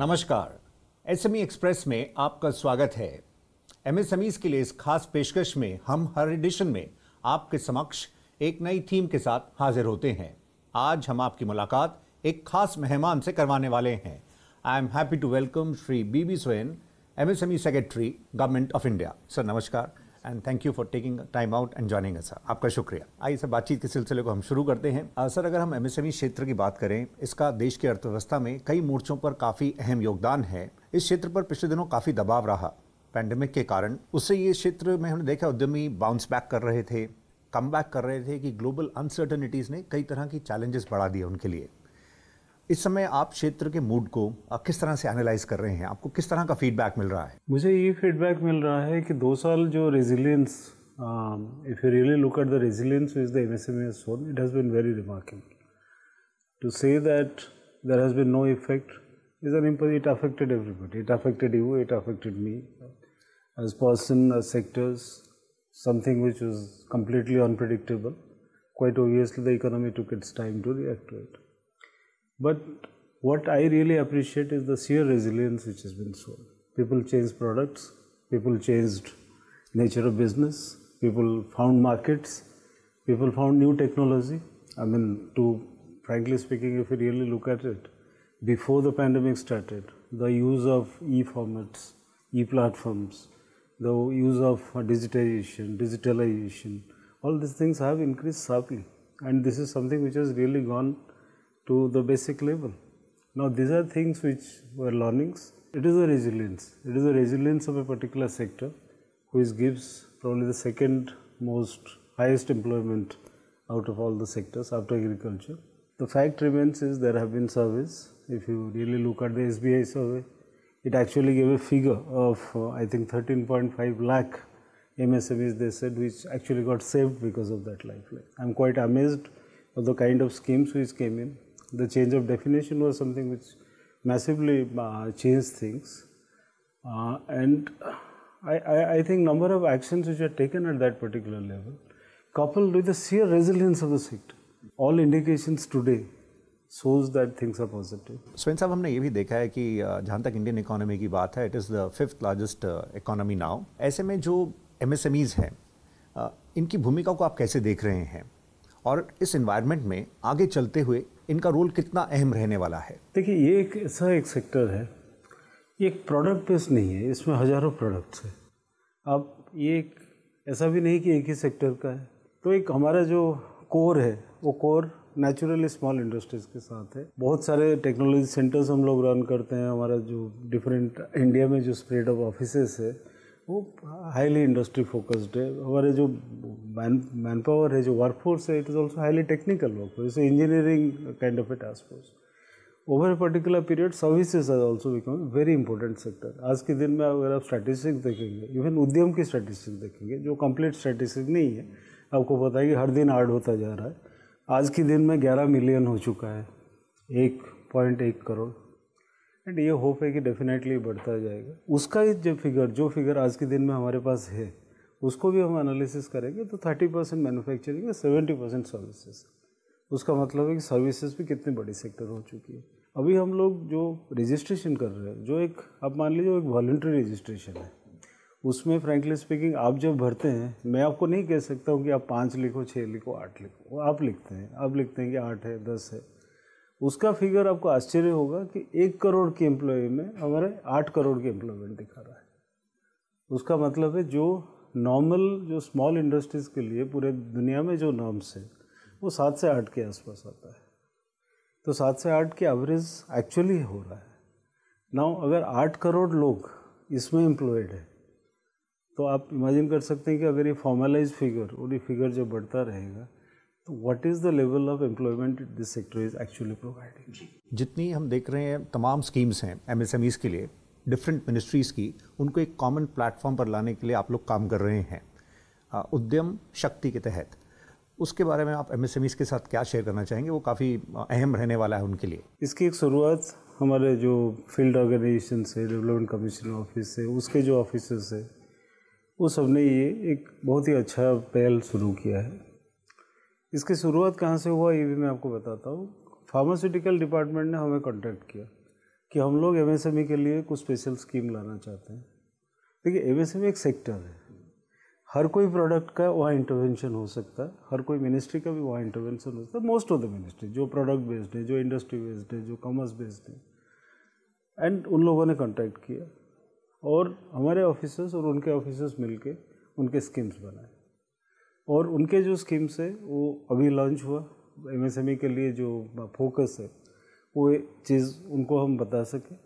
नमस्कार SME express में आपका स्वागत है एमएसएमईज के लिए इस खास पेशकश में हम हर एडिशन में आपके समक्ष एक नई थीम के साथ हाजिर होते हैं आज हम आपकी मुलाकात एक खास मेहमान से करवाने वाले हैं I am happy to welcome Shri B B M MSME secretary government of India sir नमस्कार and thank you for taking time out and joining us आपका शुक्रिया आइए सर बातचीत के सिलसिले को हम शुरू करते हैं सर अगर हम एमएसएमई क्षेत्र की बात करें इसका देश की अर्थव्यवस्था में कई मोर्चों पर काफ़ी अहम योगदान है इस क्षेत्र पर पिछले दिनों काफ़ी दबाव रहा पैंडमिक के कारण उससे ये क्षेत्र में हमने देखा उद्यमी बाउंस बैक कर रहे थे कम बैक कर रहे थे कि ग्लोबल अनसर्टनिटीज़ ने कई तरह की चैलेंजेस बढ़ा दिए उनके लिए इस समय आप क्षेत्र के मूड को आप किस तरह से एनालाइज कर रहे हैं आपको किस तरह का फीडबैक मिल रहा है मुझे ये फीडबैक मिल रहा है कि दो साल जो resilience if you really look at the resilience is the M S M S it has been very remarking to say that there has been no effect is an impose it affected everybody it affected you it affected me as person as sectors something which is completely unpredictable quite obviously the economy to kits time to react to it But what I really appreciate is the sheer resilience which has been shown. People changed products, people changed nature of business, people found markets, people found new technology. I mean, to frankly speaking, if you really look at it, before the pandemic started, the use of e-formats, e-platforms, the use of digitization, digitalization, all these things have increased sharply. And this is something which has really gone to the basic level. Now, these are things which were learnings. It is a resilience. It is a resilience of a particular sector which gives probably the second most highest employment out of all the sectors after agriculture. The fact remains is there have been surveys. If you really look at the SBI survey, it actually gave a figure of uh, I think 13.5 lakh MSMEs they said which actually got saved because of that lifeline. I'm quite amazed of the kind of schemes which came in. the change of definition was something which massively uh, changed things. Uh, and I, I, I, think number of actions which are taken at that particular level, coupled with the sheer resilience of the sector, all indications today shows that things are positive. Swin साहब humne ye bhi dekha hai ki jahan tak indian economy ki baat hai it is the fifth largest economy now aise mein jo msmes hain इनकी भूमिका को आप कैसे देख रहे हैं और इस इन्वायरमेंट में आगे चलते हुए इनका रोल कितना अहम रहने वाला है देखिए ये एक ऐसा एक सेक्टर है ये एक प्रोडक्ट बेस्ड नहीं है इसमें हज़ारों प्रोडक्ट्स हैं अब ये एक ऐसा भी नहीं कि एक ही सेक्टर का है तो एक हमारा जो कोर है वो कोर नेचुरल स्मॉल इंडस्ट्रीज़ के साथ है बहुत सारे टेक्नोलॉजी सेंटर्स हम लोग रन करते हैं हमारा जो डिफरेंट इंडिया में जो स्प्रेड ऑफ ऑफिसेस है वो हाईली इंडस्ट्री फोकस्ड है हमारे जो मैन मैन पावर है जो वर्कफोर्स है it is also highly technical workforce engineering kind of a task force over a particular period services आज also become very important sector आज के दिन में अगर आप स्टैटिस्टिक्स देखेंगे इवन उद्यम की स्टैटिस्टिक्स देखेंगे जो कंप्लीट स्टैटिस्टिक नहीं है आपको पता है कि हर दिन आर्ड होता जा रहा है आज के दिन में 11 मिलियन हो चुका है एक पॉइंट एक करोड़ एंड ये होप है कि डेफिनेटली बढ़ता जाएगा उसका जो फिगर जो फिगर आज के दिन में हमारे पास है उसको भी हम एनालिसिस करेंगे तो थर्टी परसेंट मैनुफैक्चरिंग है सेवेंटी परसेंट सर्विसेज उसका मतलब है कि सर्विसेज भी कितनी बड़ी सेक्टर हो चुकी है अभी हम लोग जो रजिस्ट्रेशन कर रहे हैं जो एक आप मान लीजिए एक वॉल्ट्री रजिस्ट्रेशन है उसमें फ्रेंकली स्पीकिंग आप जब भरते हैं मैं आपको नहीं कह सकता हूँ कि आप पाँच लिखो छः लिखो आठ लिखो आप लिखते हैं आप लिखते हैं कि आठ है दस है उसका फिगर आपको आश्चर्य होगा कि एक करोड़ के एम्प्लॉय में हमारे आठ करोड़ के एम्प्लॉयमेंट दिखा रहा है उसका मतलब है जो नॉर्मल जो स्मॉल इंडस्ट्रीज़ के लिए पूरे दुनिया में जो नॉर्म्स है वो सात से आठ के आसपास आता है तो सात से आठ के एवरेज एक्चुअली हो रहा है नाउ अगर आठ करोड़ लोग इसमें एम्प्लॉयड है तो आप इमेजिन कर सकते हैं कि अगर ये फॉर्मलाइज फिगर और ये फिगर जब बढ़ता रहेगा what is the level of employment this sector is actually providing जितनी हम देख रहे हैं तमाम स्कीम्स हैं एम एम एस ईज़ के लिए डिफरेंट मिनिस्ट्रीज़ की उनको एक कॉमन प्लेटफॉर्म पर लाने के लिए आप लोग काम कर रहे हैं उद्यम शक्ति के तहत उसके बारे में आप एम एम एस ईज़ के साथ क्या शेयर करना चाहेंगे वो काफ़ी अहम रहने वाला है उनके लिए इसकी एक शुरुआत हमारे जो फील्ड ऑर्गेनाइजेशन से डेवलपमेंट कमीशन ऑफिस से उसके जो ऑफिसर्स हैं वो सब ने ये एक बहुत ही अच्छा पहल शुरू किया है इसकी शुरुआत कहाँ से हुआ ये भी मैं आपको बताता हूँ फार्मास्यूटिकल डिपार्टमेंट ने हमें कॉन्टैक्ट किया कि हम लोग एम e के लिए कुछ स्पेशल स्कीम लाना चाहते हैं देखिए एम e एक सेक्टर है हर कोई प्रोडक्ट का वहाँ इंटरवेंशन हो सकता है हर कोई मिनिस्ट्री का भी वहाँ इंटरवेंशन हो सकता है मोस्ट ऑफ द मिनिस्ट्री जो प्रोडक्ट बेस्ड है जो इंडस्ट्री बेस्ड है जो कॉमर्स बेस्ड है एंड उन लोगों ने कॉन्टैक्ट किया और हमारे ऑफिसर्स और उनके ऑफिसर्स मिलके उनके स्कीम्स बनाए और उनके जो स्कीम्स है वो अभी लॉन्च हुआ एमएसएमई e के लिए जो फोकस है वो चीज़ उनको हम बता सकें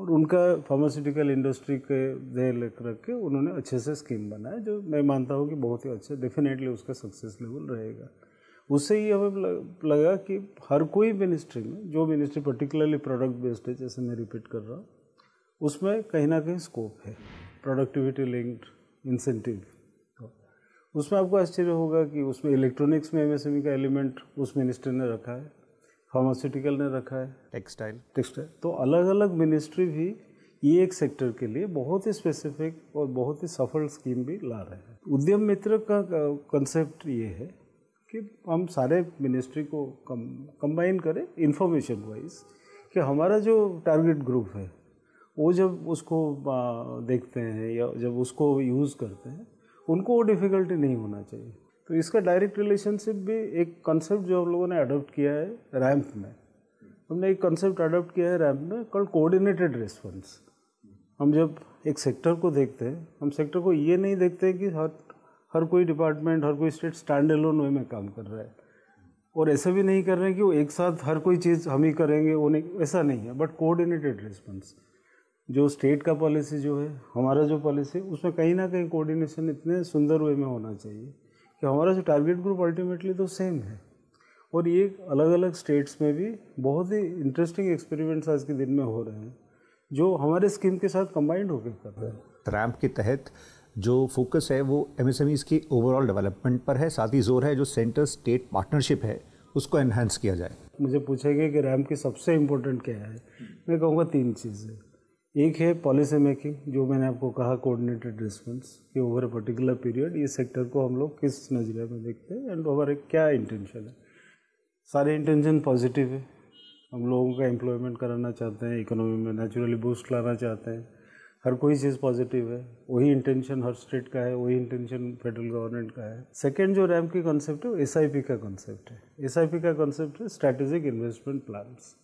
और उनका फार्मास्यूटिकल इंडस्ट्री के दे रख रख के उन्होंने अच्छे से स्कीम बनाया जो मैं मानता हूँ कि बहुत ही अच्छा डेफिनेटली उसका सक्सेस लेवल रहेगा उससे ही हमें लगा कि हर कोई मिनिस्ट्री में जो मिनिस्ट्री पर्टिकुलरली प्रोडक्ट बेस्ड है जैसे मैं रिपीट कर रहा हूँ उसमें कहीं ना कहीं स्कोप है प्रोडक्टिविटी लिंक्ड इंसेंटिव उसमें आपको आश्चर्य होगा कि उसमें इलेक्ट्रॉनिक्स में एमएसएमई e का एलिमेंट उस मिनिस्ट्री ने रखा है फार्मास्यूटिकल ने रखा है टेक्सटाइल टेक्सटाइल तो अलग अलग मिनिस्ट्री भी ये एक सेक्टर के लिए बहुत ही स्पेसिफिक और बहुत ही सफल स्कीम भी ला रहे हैं उद्यम मित्र का कंसेप्ट ये है कि हम सारे मिनिस्ट्री को कम कंबाइन करें इन्फॉर्मेशन वाइज कि हमारा जो टारगेट ग्रुप है वो जब उसको देखते हैं या जब उसको यूज़ करते हैं उनको वो डिफ़िकल्टी नहीं होना चाहिए तो इसका डायरेक्ट रिलेशनशिप भी एक कंसेप्ट जो हम लोगों ने अडोप्ट किया है रैम्प में हमने एक कंसेप्ट अडोप्ट किया है रैम्प में कॉल्ड कोऑर्डिनेटेड रिस्पॉन्स हम जब एक सेक्टर को देखते हैं हम सेक्टर को ये नहीं देखते कि हर हर कोई डिपार्टमेंट हर कोई स्टेट स्टैंड लोन वे में काम कर रहा है और ऐसा भी नहीं कर रहे हैं कि वो एक साथ हर कोई चीज़ हम ही करेंगे वो नहीं ऐसा नहीं है बट कोऑर्डिनेटेड रिस्पॉन्स जो स्टेट का पॉलिसी जो है हमारा जो पॉलिसी उसमें कहीं ना कहीं कोऑर्डिनेशन इतने सुंदर वे में होना चाहिए कि हमारा जो टारगेट ग्रुप अल्टीमेटली तो सेम है और ये अलग अलग स्टेट्स में भी बहुत ही इंटरेस्टिंग एक्सपेरिमेंट्स आज के दिन में हो रहे हैं जो हमारे स्कीम के साथ कंबाइंड होकर कर रहे हैं रैम्प के तहत जो फोकस है वो एम एम एस ईस की ओवरऑल डेवलपमेंट पर है साथ ही जोर है जो सेंटर स्टेट पार्टनरशिप है उसको एनहेंस किया जाए मुझे पूछेंगे कि रैम की सबसे इम्पोर्टेंट क्या है मैं कहूँगा तीन चीज़ें एक है पॉलिसी मेकिंग जो मैंने आपको कहा कोऑर्डिनेटेड रिस्पॉन्स कि ओवर ए पर्टिकुलर पीरियड ये सेक्टर को हम लोग किस नज़रिए में देखते हैं एंड ओवर क्या इंटेंशन है सारे इंटेंशन पॉजिटिव है हम लोगों का एम्प्लॉयमेंट कराना चाहते हैं इकोनॉमी में नेचुरली बूस्ट लाना चाहते हैं हर कोई चीज़ पॉजिटिव है वही इंटेंशन हर स्टेट का है वही इंटेंशन फेडरल गवर्नमेंट का है सेकेंड जो रैम की कॉन्सेप्ट है एस का कॉन्सेप्ट है एस का कॉन्सेप्ट है स्ट्रैटेजिक इन्वेस्टमेंट प्लान्स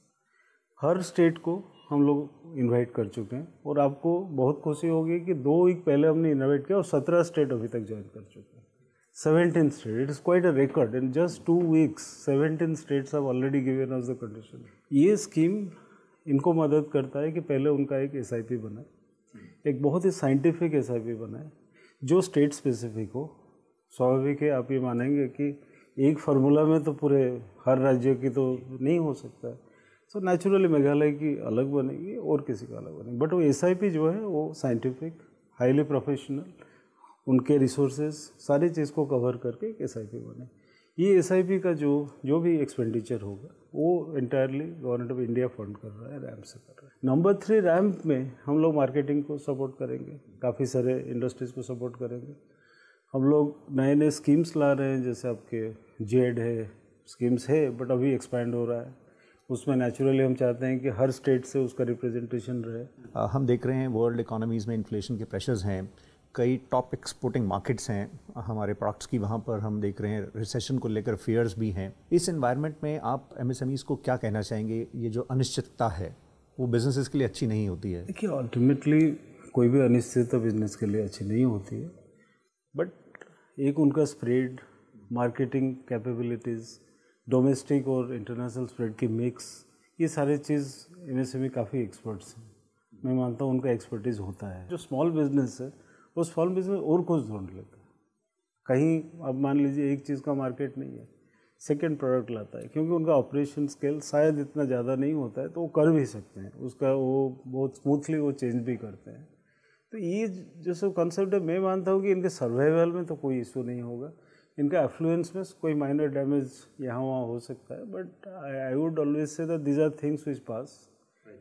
हर स्टेट को हम लोग इनवाइट कर चुके हैं और आपको बहुत खुशी होगी कि दो वीक पहले हमने इनोवेट किया और सत्रह स्टेट अभी तक ज्वाइन कर चुके हैं seventeen state it is quite a record in just two weeks seventeen states have already given as the condition ये स्कीम इनको मदद करता है कि पहले उनका एक एस आई पी बनाए एक बहुत ही साइंटिफिक एस आई पी बनाए जो स्टेट स्पेसिफिक हो स्वाभाविक है आप ये मानेंगे कि एक फार्मूला में तो पूरे हर राज्य की तो नहीं हो सकता है सो नेचुरली मेघालय की अलग बनेगी और किसी का अलग बनेगी बट वो एस जो है वो साइंटिफिक हाईली प्रोफेशनल उनके रिसोर्सेज सारी चीज़ को कवर करके एक एस बने ये एस का जो जो भी एक्सपेंडिचर होगा वो entirely government of India fund कर रहा है रैम्प से कर रहा है नंबर थ्री रैम्प में हम लोग मार्केटिंग को सपोर्ट करेंगे काफ़ी सारे इंडस्ट्रीज़ को सपोर्ट करेंगे हम लोग नए नए स्कीम्स ला रहे हैं जैसे आपके जेड है स्कीम्स है बट अभी एक्सपैंड हो रहा है उसमें नेचुरली हम चाहते हैं कि हर स्टेट से उसका रिप्रेजेंटेशन रहे हम देख रहे हैं वर्ल्ड इकोनॉमीज़ में इन्फ्लेशन के प्रेशर्स हैं कई टॉप एक्सपोर्टिंग मार्केट्स हैं हमारे प्रोडक्ट्स की वहाँ पर हम देख रहे हैं रिसेशन को लेकर फेयर्स भी हैं इस इन्वायरमेंट में आप एम को क्या कहना चाहेंगे ये जो अनिश्चितता है वो बिजनेसेस के लिए अच्छी नहीं होती है देखिए अल्टीमेटली कोई भी अनिश्चितता बिजनेस के लिए अच्छी नहीं होती है बट एक उनका स्प्रेड मार्केटिंग कैपेबिलिटीज़ डोमेस्टिक और इंटरनेशनल स्प्रेड की मिक्स ये सारे चीज़ एम में काफ़ी एक्सपर्ट्स हैं मैं मानता हूँ उनका एक्सपर्टीज़ होता है जो स्मॉल बिजनेस है वो स्मॉल बिजनेस और कुछ ढूंढ लेता है कहीं अब मान लीजिए एक चीज़ का मार्केट नहीं है सेकेंड प्रोडक्ट लाता है क्योंकि उनका ऑपरेशन स्केल शायद इतना ज़्यादा नहीं होता है तो वो कर भी सकते हैं उसका वो बहुत स्मूथली वो चेंज भी करते हैं तो ये जो सब कंसेप्ट है मैं मानता हूँ कि इनके सर्वाइवल में तो कोई इशू नहीं होगा इनका एफ्लुएंस में कोई माइनर डैमेज यहाँ वहाँ हो सकता है but I would always say that these are things which pass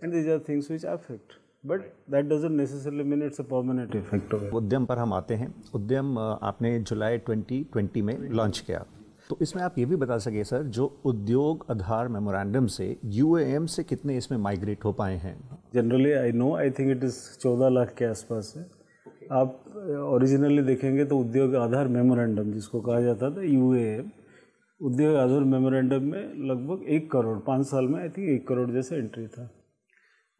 and these are things which affect but that doesn't necessarily mean it's a permanent effect उद्यम पर हम आते हैं उद्यम आपने जुलाई 2020 में लॉन्च किया तो इसमें आप ये भी बता सके सर जो उद्योग आधार मेमोरेंडम से यू से कितने इसमें माइग्रेट हो पाए हैं generally I know I think it is चौदह लाख के आसपास है आप ओरिजिनली देखेंगे तो उद्योग आधार मेमोरेंडम जिसको कहा जाता था यू उद्योग आधार मेमोरेंडम में लगभग एक करोड़ पाँच साल में आई थिंक एक करोड़ जैसे एंट्री था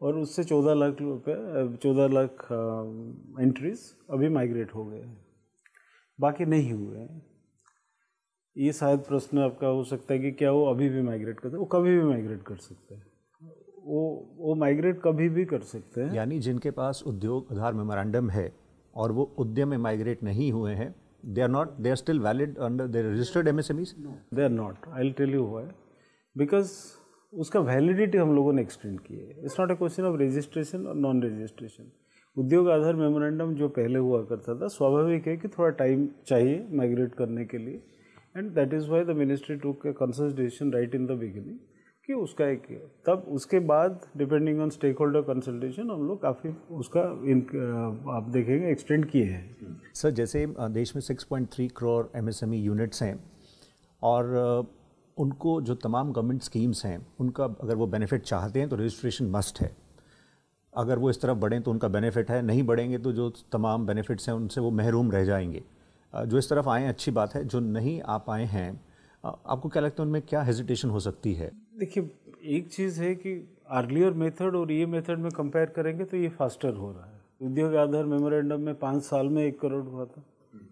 और उससे चौदह लाख रुपये चौदह लाख एंट्रीज अभी माइग्रेट हो गए बाकी नहीं हुए हैं ये शायद प्रश्न आपका हो सकता है कि क्या वो अभी भी माइग्रेट करते हैं वो कभी भी माइग्रेट कर सकते हैं वो वो माइग्रेट कभी भी कर सकते हैं यानी जिनके पास उद्योग आधार मेमोरेंडम है और वो उद्यम में माइग्रेट नहीं हुए हैं they are not they are still valid under the registered M S M Es they are not I tell you why because उसका वैलिडिटी हम लोगों ने एक्सटेंड की है it's not a question of registration और non registration Udyog Aadhaar memorandum जो पहले हुआ करता था स्वाभाविक है कि थोड़ा टाइम चाहिए माइग्रेट करने के लिए and that is why the ministry to के consultation right in the beginning कि उसका एक तब उसके बाद depending on stakeholder consultation हम लोग काफ़ी उसका इन आप देखेंगे एक्सटेंड किए हैं सर जैसे देश में 6.3 करोड़ एमएसएमई यूनिट्स हैं और उनको जो तमाम गवर्नमेंट स्कीम्स हैं उनका अगर वो बेनिफिट चाहते हैं तो रजिस्ट्रेशन मस्ट है अगर वो इस तरफ बढ़ें तो उनका बेनिफिट है नहीं बढ़ेंगे तो जो तमाम बेनिफिट्स हैं उनसे वो महरूम रह जाएंगे जो इस तरफ आएँ अच्छी बात है जो नहीं आ पाए हैं आपको क्या लगता है उनमें क्या हेजिटेशन हो सकती है देखिए एक चीज़ है कि अर्लियर मेथड और ये मेथड में कंपेयर करेंगे तो ये फास्टर हो रहा है उद्योग आधार मेमोरेंडम में पाँच साल में एक करोड़ हुआ था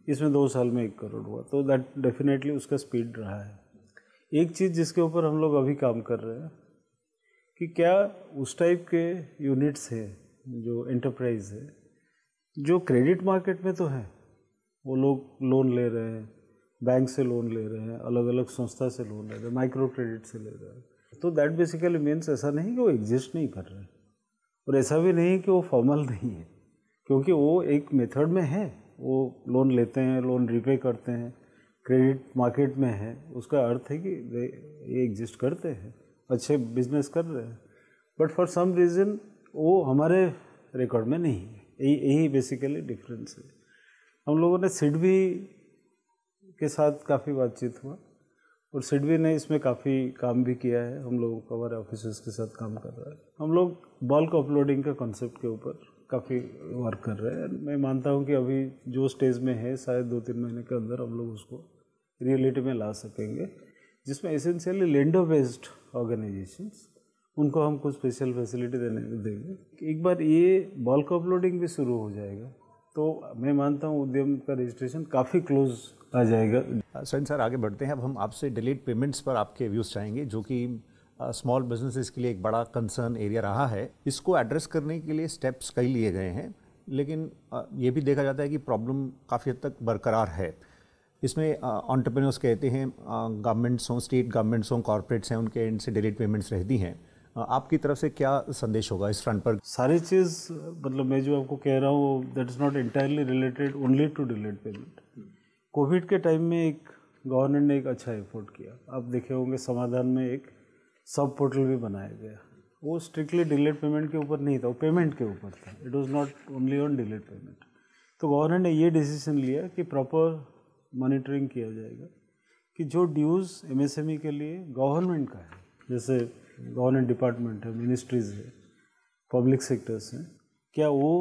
इसमें दो साल में एक करोड़ हुआ तो दैट डेफिनेटली उसका स्पीड रहा है एक चीज़ जिसके ऊपर हम लोग अभी काम कर रहे हैं कि क्या उस टाइप के यूनिट्स हैं जो एंटरप्राइज है जो क्रेडिट मार्केट में तो है वो लोग लोन ले रहे हैं बैंक से लोन ले रहे हैं अलग अलग संस्था से लोन ले रहे हैं माइक्रो क्रेडिट से ले रहे हैं तो दैट बेसिकली मीन्स ऐसा नहीं कि वो एग्जिस्ट नहीं कर रहे और ऐसा भी नहीं कि वो फॉर्मल नहीं है क्योंकि वो एक मेथड में है वो लोन लेते हैं लोन रीपे करते हैं क्रेडिट मार्केट में है उसका अर्थ है कि ये एग्जिस्ट करते हैं अच्छे बिजनेस कर रहे हैं बट फॉर सम रीज़न वो हमारे रिकॉर्ड में नहीं है यही यही बेसिकली डिफरेंस है हम लोगों ने सिड भी के साथ काफ़ी बातचीत हुआ और सिडवी ने इसमें काफ़ी काम भी किया है हम लोग हमारे ऑफिसर्स के साथ काम कर रहा है हम लोग बल्क अपलोडिंग का कॉन्सेप्ट के ऊपर काफ़ी वर्क कर रहे हैं मैं मानता हूँ कि अभी जो स्टेज में है शायद दो तीन महीने के अंदर हम लोग उसको रियलिटी में ला सकेंगे जिसमें एसेंशियली लेंडर बेस्ड ऑर्गेनाइजेशंस उनको हम कुछ स्पेशल फैसिलिटी देने देंगे एक बार ये बल्क अपलोडिंग भी शुरू हो जाएगा तो मैं मानता हूँ उद्यम का रजिस्ट्रेशन काफ़ी क्लोज आ जाएगा सैन सर आगे बढ़ते हैं अब हम आपसे डिलेट पेमेंट्स पर आपके व्यूज़ चाहेंगे जो कि स्मॉल बिजनेसेस के लिए एक बड़ा कंसर्न एरिया रहा है इसको एड्रेस करने के लिए स्टेप्स कई लिए गए हैं लेकिन ये भी देखा जाता है कि प्रॉब्लम काफ़ी हद तक बरकरार है इसमें ऑन्टरप्रेन्योर्स कहते हैं गवर्नमेंट्स हों स्टेट गवर्नमेंट्स हों कॉरपोरेट्स हैं उनके एंड से डिलेट पेमेंट्स रहती हैं आपकी तरफ से क्या संदेश होगा इस फ्रंट पर सारी चीज़ मतलब मैं जो आपको कह रहा हूँ that is not entirely related only to delayed payment Covid के टाइम में एक गवर्नमेंट ने एक अच्छा एफर्ट किया आप देखे होंगे समाधान में एक सब पोर्टल भी बनाया गया वो स्ट्रिक्टली डिलेड पेमेंट के ऊपर नहीं था वो पेमेंट के ऊपर था it was not only on delayed payment तो गवर्नमेंट ने ये डिसीजन लिया कि प्रॉपर मॉनिटरिंग किया जाएगा कि जो ड्यूज़ एमएसएमई e के लिए गवर्नमेंट का है जैसे गवर्नमेंट डिपार्टमेंट है मिनिस्ट्रीज है पब्लिक सेक्टर्स हैं क्या वो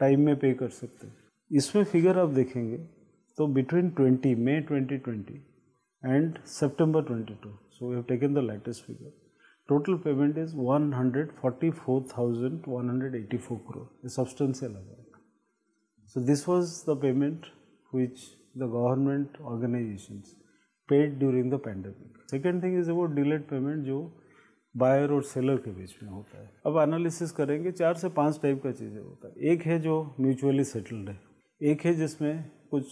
टाइम में पे कर सकते हैं इसमें फिगर आप देखेंगे तो between 20 May twenty and September 22 so we have taken the latest figure total payment is one one hundred hundred forty four thousand 144,184 crore substantial amount so this was the payment which the government organisations paid during the pandemic second thing is about delayed payment जो buyer और seller के बीच में होता है अब analysis करेंगे चार से पांच टाइप का चीज़ें होता है एक है जो म्यूचुअली सेटल्ड है एक है जिसमें कुछ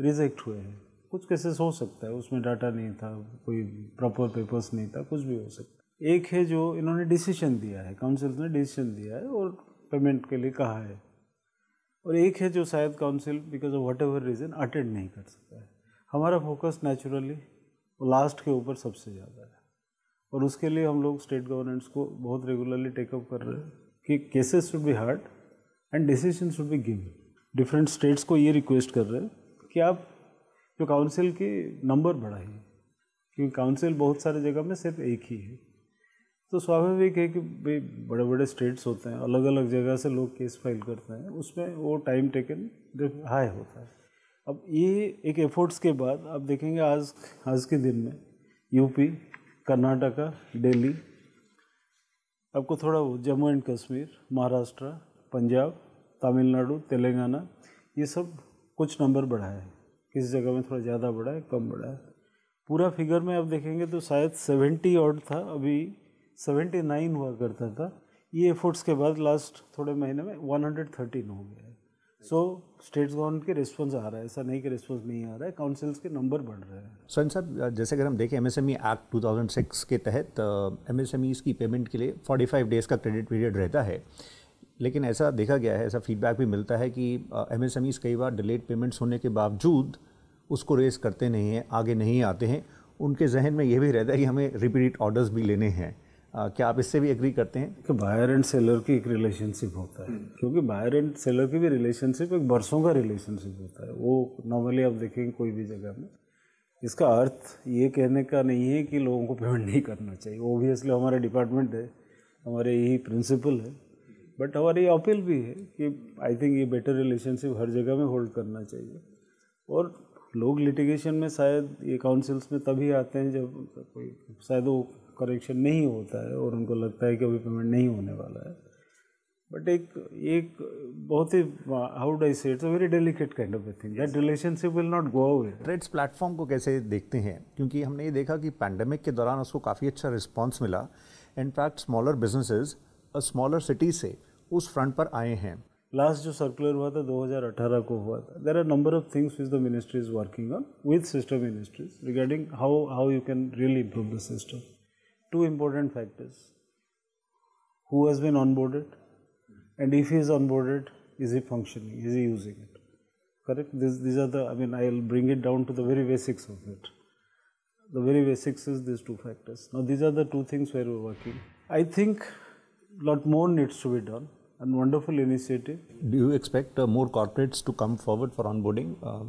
रिजेक्ट हुए हैं कुछ केसेस हो सकता है उसमें डाटा नहीं था कोई प्रॉपर पेपर्स नहीं था कुछ भी हो सकता है एक है जो इन्होंने डिसीजन दिया है काउंसिल ने डिसीजन दिया है और पेमेंट के लिए कहा है और एक है जो शायद council because of whatever reason attend नहीं कर सकता है हमारा फोकस नेचुरली लास्ट के ऊपर सबसे ज़्यादा है और उसके लिए हम लोग स्टेट गवर्नमेंट्स को बहुत रेगुलरली टेकअप कर रहे हैं कि cases should be heard and decision should be give different states को ये रिक्वेस्ट कर रहे हैं कि आप जो काउंसिल के नंबर बढ़ाइए क्योंकि काउंसिल बहुत सारे जगह में सिर्फ एक ही है तो स्वाभाविक है कि भाई बड़े बड़े स्टेट्स होते हैं अलग अलग जगह से लोग केस फाइल करते हैं उसमें वो टाइम टेकन हाई होता है अब ये एक एफर्ट्स के बाद आप देखेंगे आज आज के दिन में यूपी कर्नाटका दिल्ली आपको थोड़ा जम्मू एंड कश्मीर महाराष्ट्र पंजाब तमिलनाडु तेलंगाना ये सब कुछ नंबर बढ़ा है किस जगह में थोड़ा ज़्यादा बढ़ा है कम बढ़ा है पूरा फिगर में आप देखेंगे तो शायद सेवेंटी ऑड था अभी सेवेंटी नाइन हुआ करता था ये एफर्ट्स के बाद लास्ट थोड़े महीने में वन हंड्रेड थर्टीन हो गया है सो स्टेट्स गवर्नमेंट के रिस्पॉन्स आ रहा है ऐसा नहीं कि रिस्पॉन्स नहीं आ रहा है काउंसिल्स के नंबर बढ़ रहे हैं सोन साहब जैसे अगर हम देखें एमएसएमई एक्ट 2006 के तहत एमएसएमईज uh, की पेमेंट के लिए 45 डेज़ का क्रेडिट पीरियड रहता है लेकिन ऐसा देखा गया है ऐसा फीडबैक भी मिलता है कि एम एस एम कई बार डिलेड पेमेंट्स होने के बावजूद उसको रेस करते नहीं हैं आगे नहीं आते हैं उनके जहन में यह भी रहता है कि हमें रिपीट ऑर्डर्स भी लेने हैं क्या आप इससे भी एग्री करते हैं कि बायर एंड सेलर की एक रिलेशनशिप होता है हम्म। क्योंकि बायर एंड सेलर की भी रिलेशनशिप एक बरसों का रिलेशनशिप होता है वो नॉर्मली आप देखेंगे कोई भी जगह में इसका अर्थ ये कहने का नहीं है कि लोगों को पेमेंट नहीं करना चाहिए ओबियसली हमारा डिपार्टमेंट है हमारे यही प्रिंसिपल है बट हमारी अपील भी है कि आई थिंक ये बेटर रिलेशनशिप हर जगह में होल्ड करना चाहिए और लोग लिटिगेशन में शायद ये काउंसिल्स में तभी आते हैं जब कोई शायद वो करेक्शन नहीं होता है और उनको लगता है कि अभी पेमेंट नहीं होने वाला है बट एक एक बहुत ही how do say it's a very delicate kind of thing that relationship will not go away trades platform को कैसे देखते हैं क्योंकि हमने ये देखा कि पैंडमिक के दौरान उसको काफ़ी अच्छा रिस्पॉन्स मिला in fact smaller businesses smaller city से उस फ्रंट पर आए हैं लास्ट जो सर्कुलर हुआ था 2018 को हुआ था there are number of things which the ministry is working on with system ministries regarding how how you can really improve the system two important factors who has been onboarded and if he is onboarded is he functioning is he using it correct this, these are the i mean i'll bring it down to the very basics of it the very basics is these two factors now these are the two things where we're working i think lot more needs to be done and wonderful initiative do you expect uh, more corporates to come forward for onboarding uh,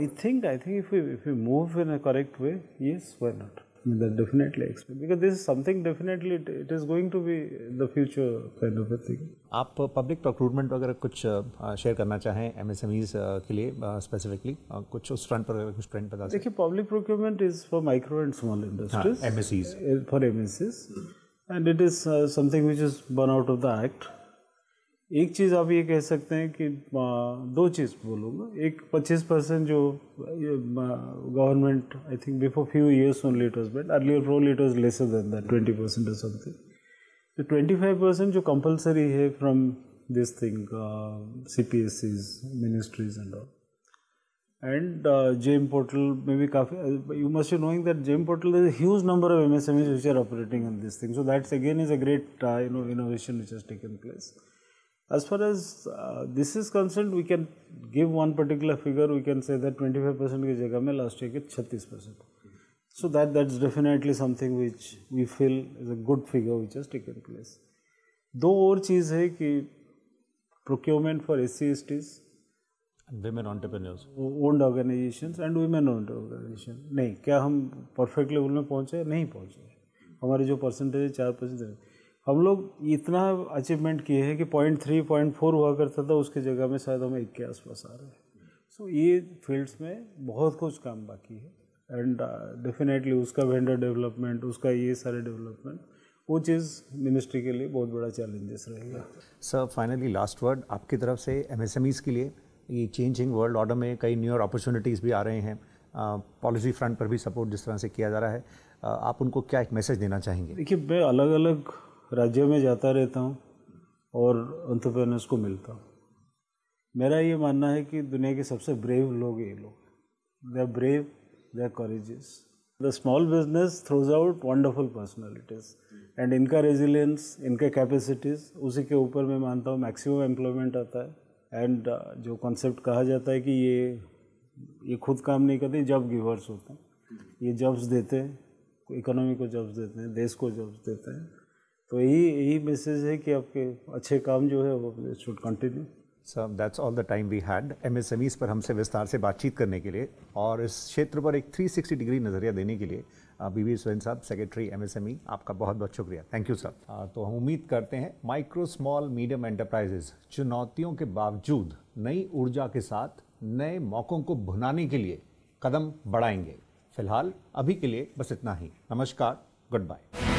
i think i think if we if we move in a correct way yes why not that definitely explain because this is something definitely it, it is going to be the future kind of a thing आप public procurement अगर कुछ share करना चाहें M S M ease के लिए specifically कुछ उस front पर कुछ ट्रेंड बता देखिए public procurement is for micro and small industries M S for M S and it is something which is born out of the act एक चीज़ आप ये कह सकते हैं कि दो चीज़ बोलूँगा एक 25 परसेंट जो government I think before few years only litres but earlier प्रोल litres lesser than that twenty percent और समथिंग तो 25 परसेंट जो कंपलसरी है from this thing C P S Es ministries and all and GeM portal में भी काफ़ी you must you knowing that GeM portal is huge number of M S M S which are operating in this thing so that's again is a great you know innovation which has taken place As far as uh, this is concerned, we can give one particular figure. We can say that 25 ki jagah mein last year ke 36 So that that's definitely something which we feel is a good figure which has taken place. दो और चीज़ है कि procurement for SC STs women entrepreneurs owned organizations and women owned organization नहीं क्या हम perfect level में पहुँचे नहीं पहुँचे हमारे जो percentage चार परसेंट हम लोग इतना अचीवमेंट किए हैं कि पॉइंट थ्री पॉइंट फोर हुआ करता था उसके जगह में शायद हम एक के आसपास आ रहे हैं सो so, ये फील्ड्स में बहुत कुछ काम बाकी है एंड डेफिनेटली uh, उसका वेंडर डेवलपमेंट उसका ये सारे डेवलपमेंट वो चीज़ मिनिस्ट्री के लिए बहुत बड़ा चैलेंजेस रहेगा सर फाइनली लास्ट वर्ड आपकी तरफ से एम के लिए ये चेंजिंग वर्ल्ड ऑर्डर में कई न्यू अपॉर्चुनिटीज़ भी आ रहे हैं पॉलिसी uh, फ्रंट पर भी सपोर्ट जिस तरह से किया जा रहा है uh, आप उनको क्या एक मैसेज देना चाहेंगे देखिए मैं अलग अलग राज्यों में जाता रहता हूँ और अंतरप्रेनर्स को मिलता हूँ मेरा ये मानना है कि दुनिया के सबसे ब्रेव लोग ये लोग they are brave they are courageous the small business throws out wonderful personalities and इनका रेजिलियंस इनके कैपेसिटीज़ उसी के ऊपर मैं मानता हूँ मैक्सिमम एम्प्लॉयमेंट आता है एंड uh, जो कॉन्सेप्ट कहा जाता है कि ये ये खुद काम नहीं करते जॉब गिवर्स होते हैं ये जॉब्स देते हैं इकोनॉमी को जॉब्स देते हैं देश को जॉब्स देते हैं तो यही यही मैसेज है कि आपके अच्छे काम जो है वो should continue sir that's all the time we had MSMEs पर हमसे विस्तार से बातचीत करने के लिए और इस क्षेत्र पर एक 360 डिग्री नज़रिया देने के लिए बी वी सोन साहब सेक्रेटरी ई e, आपका बहुत बहुत शुक्रिया थैंक यू सर तो हम उम्मीद करते हैं माइक्रो स्मॉल मीडियम एंटरप्राइजेज चुनौतियों के बावजूद नई ऊर्जा के साथ नए मौक़ों को भुनाने के लिए कदम बढ़ाएंगे फिलहाल अभी के लिए बस इतना ही नमस्कार गुड बाय